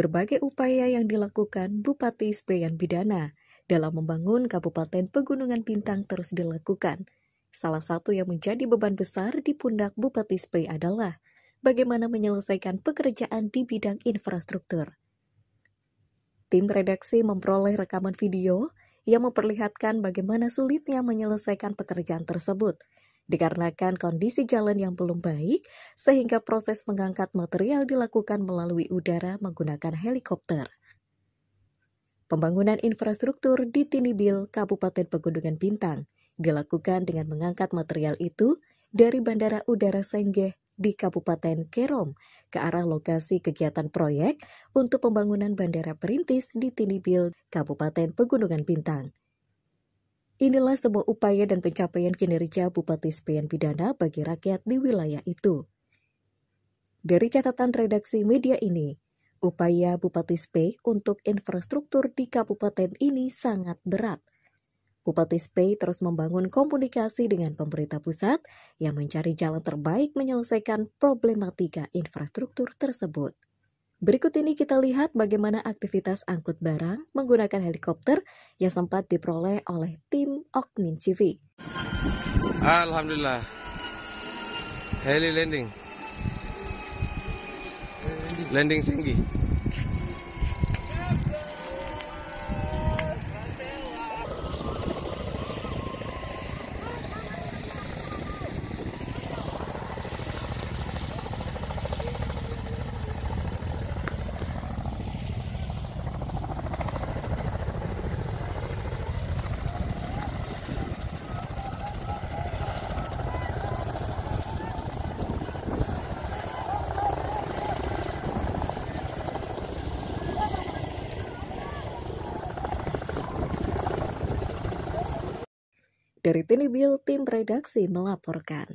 berbagai upaya yang dilakukan Bupati Speyan Bidana dalam membangun Kabupaten Pegunungan Bintang terus dilakukan. Salah satu yang menjadi beban besar di pundak Bupati Spey adalah bagaimana menyelesaikan pekerjaan di bidang infrastruktur. Tim redaksi memperoleh rekaman video yang memperlihatkan bagaimana sulitnya menyelesaikan pekerjaan tersebut – dikarenakan kondisi jalan yang belum baik, sehingga proses mengangkat material dilakukan melalui udara menggunakan helikopter. Pembangunan infrastruktur di Tinibil, Kabupaten Pegunungan Bintang, dilakukan dengan mengangkat material itu dari Bandara Udara Senggeh di Kabupaten Kerom ke arah lokasi kegiatan proyek untuk pembangunan bandara perintis di Tinibil, Kabupaten Pegunungan Bintang. Inilah sebuah upaya dan pencapaian kinerja Bupati Sepian Pidana bagi rakyat di wilayah itu. Dari catatan redaksi media ini, upaya Bupati Spey untuk infrastruktur di kabupaten ini sangat berat. Bupati Spey terus membangun komunikasi dengan pemerintah pusat yang mencari jalan terbaik menyelesaikan problematika infrastruktur tersebut. Berikut ini kita lihat bagaimana aktivitas angkut barang menggunakan helikopter yang sempat diperoleh oleh tim Oknin CV. Alhamdulillah, heli landing, landing singgi. Dari Tini Bill, tim redaksi melaporkan.